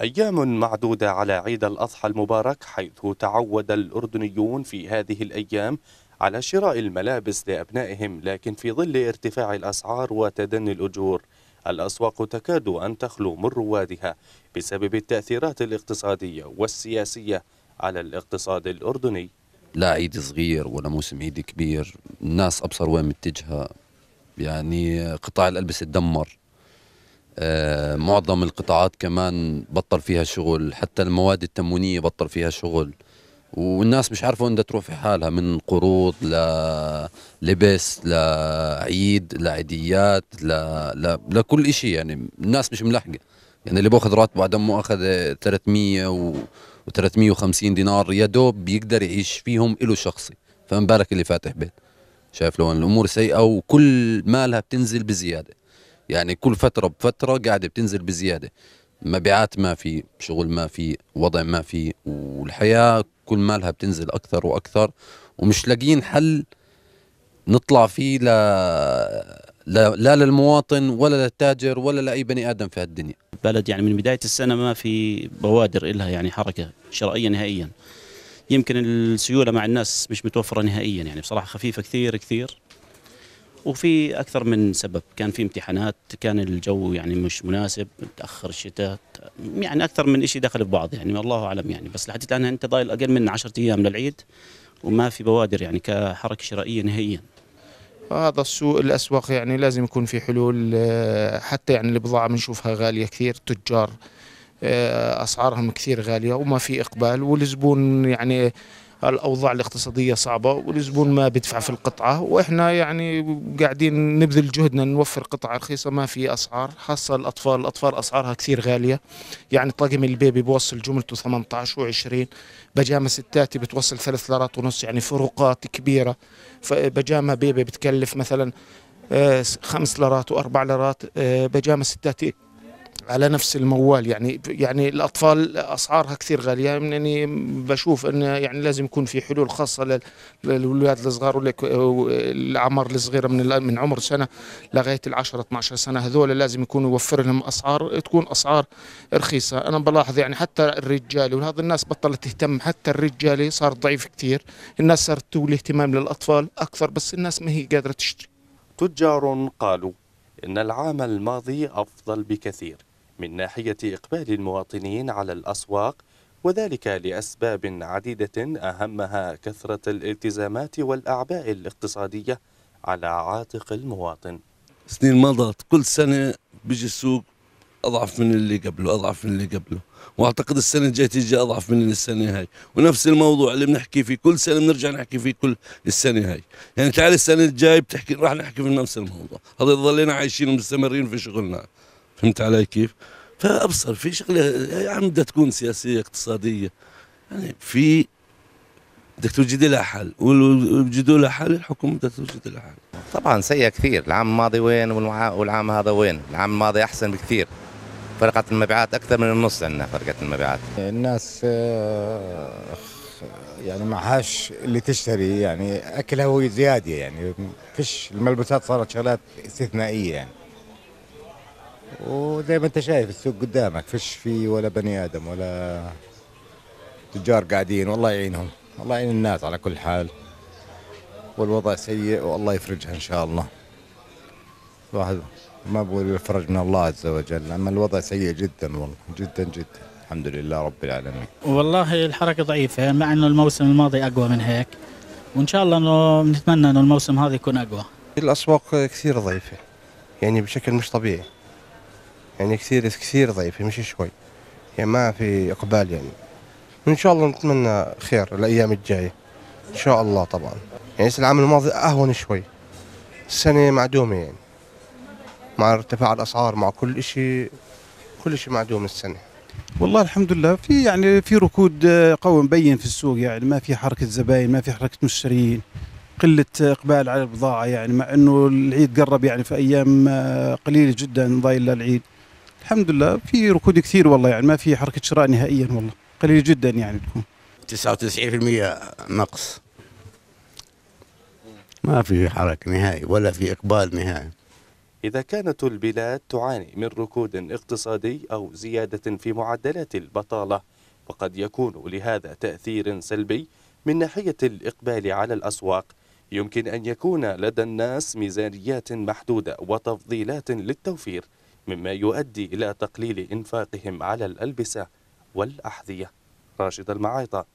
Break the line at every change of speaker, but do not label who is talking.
أيام معدودة على عيد الأضحى المبارك حيث تعود الأردنيون في هذه الأيام على شراء الملابس لأبنائهم لكن في ظل ارتفاع الأسعار وتدني الأجور الأسواق تكاد أن تخلو من روادها بسبب التأثيرات الاقتصادية والسياسية على الاقتصاد الأردني
لا عيد صغير ولا موسم عيد كبير الناس أبصر وين متجهة يعني قطاع الألبسة تدمر آه، معظم القطاعات كمان بطل فيها شغل حتى المواد التموينية بطل فيها شغل والناس مش عارفة وين تروح في حالها من قروض للبس لعيد لعيديات ل... ل... لكل إشي يعني الناس مش ملحقة يعني اللي باخذ راتبه عدم مؤاخذة 300 و... و350 دينار يا دوب بيقدر يعيش فيهم إله شخصي فما بالك اللي فاتح بيت شايف لو الأمور سيئة وكل مالها بتنزل بزيادة يعني كل فتره بفتره قاعده بتنزل بزياده مبيعات ما في شغل ما في وضع ما في والحياه كل مالها بتنزل اكثر واكثر ومش لاقيين حل نطلع فيه ل... لا, لا للمواطن ولا للتاجر ولا لاي بني ادم في هالدنيا البلد يعني من بدايه السنه
ما في بوادر لها يعني حركه شرائيه نهائيا يمكن السيوله مع الناس مش متوفره نهائيا يعني بصراحه خفيفه كثير كثير وفي اكثر من سبب كان في امتحانات كان الجو يعني مش مناسب تاخر الشتاء يعني اكثر من شيء دخل ببعض يعني الله اعلم يعني بس لحد الان انت ضايل اقل من 10 ايام للعيد وما في بوادر يعني كحركه شرائيه نهائيا هذا السوق الاسواق يعني لازم يكون في حلول آه، حتى يعني البضاعه بنشوفها غاليه كثير تجار آه، اسعارهم كثير غاليه وما في اقبال والزبون يعني الاوضاع الاقتصاديه صعبه والزبون ما بيدفع في القطعه واحنا يعني قاعدين نبذل جهدنا نوفر قطع رخيصه ما في اسعار خاصه الاطفال الاطفال اسعارها كثير غاليه يعني طاقم البيبي بوصل جملته 18 و20 بجامه ستاتي بتوصل 3 ليرات ونص يعني فروقات كبيره فبجامه بيبي بتكلف مثلا آه، خمس لارات واربع ليرات آه، بجامه ستاتي على نفس الموال يعني يعني الاطفال اسعارها كثير غاليه يعني بشوف ان يعني لازم يكون في حلول خاصه للولاد الصغار والاعمار الصغيره من من عمر سنه لغايه ال 10 12 سنه هذول لازم يكون يوفر لهم اسعار تكون اسعار رخيصه انا بلاحظ يعني حتى الرجال وهذا الناس بطلت تهتم حتى الرجال صار ضعيف كثير الناس صارت تولي اهتمام للاطفال اكثر بس الناس ما هي قادره تشتري
تجار قالوا إن العام الماضي أفضل بكثير من ناحية إقبال المواطنين على الأسواق وذلك لأسباب عديدة أهمها كثرة الالتزامات والأعباء الاقتصادية على عاتق المواطن سنين مضت كل سنة بيجي السوق أضعف من اللي قبله أضعف من اللي قبله وأعتقد السنة الجاية تيجي أضعف من السنة هاي ونفس الموضوع اللي بنحكي فيه كل سنة بنرجع نحكي فيه كل السنة هاي يعني تعال السنة الجاية بتحكي راح نحكي في نفس الموضوع هذا ظلينا عايشين ومستمرين في شغلنا فهمت علي كيف؟ فابصر في شغله يعني بدها تكون سياسيه اقتصاديه يعني في بدك توجد لها حل وجدوا لها حل الحكومه بدها توجد لها حل طبعا سيئه كثير العام الماضي وين والعام هذا وين العام الماضي احسن بكثير فرقه المبيعات اكثر من النص عندنا فرقه المبيعات
الناس آه، يعني معهاش اللي تشتري يعني اكلها وهي زياده يعني فيش الملبسات صارت شغلات استثنائيه يعني وزي ما انت شايف السوق قدامك فش فيه ولا بني ادم ولا تجار قاعدين والله يعينهم الله يعين الناس على كل حال والوضع سيء والله يفرجها ان شاء الله الواحد ما بقول الفرج من الله عز وجل اما الوضع سيء جدا والله جدا جدا الحمد لله رب العالمين والله الحركه ضعيفه مع انه الموسم الماضي اقوى من هيك وان شاء الله انه بنتمنى انه الموسم هذا يكون اقوى
الاسواق كثير ضعيفه يعني بشكل مش طبيعي يعني كثير كثير ضعيفة يعني مش شوي يعني ما في إقبال يعني وإن شاء الله نتمنى خير الأيام الجاية إن شاء الله طبعا يعني العام الماضي أهون شوي السنة معدومة يعني مع ارتفاع الأسعار مع كل إشي كل شيء معدوم السنة
والله الحمد لله في يعني في ركود آه، قوي مبين في السوق يعني ما في حركة زباين ما في حركة مشترين قلة إقبال على البضاعة يعني مع أنه العيد قرب يعني في أيام آه، قليلة جدا ضايل للعيد الحمد لله في ركود كثير والله يعني ما في حركه شراء نهائيا والله قليل جدا يعني تكون
99% نقص ما في حركه نهائي ولا في اقبال نهائي
إذا كانت البلاد تعاني من ركود اقتصادي أو زيادة في معدلات البطالة فقد يكون لهذا تأثير سلبي من ناحية الإقبال على الأسواق يمكن أن يكون لدى الناس ميزانيات محدودة وتفضيلات للتوفير مما يؤدي إلى تقليل إنفاقهم على الألبسة
والأحذية راشد المعايطة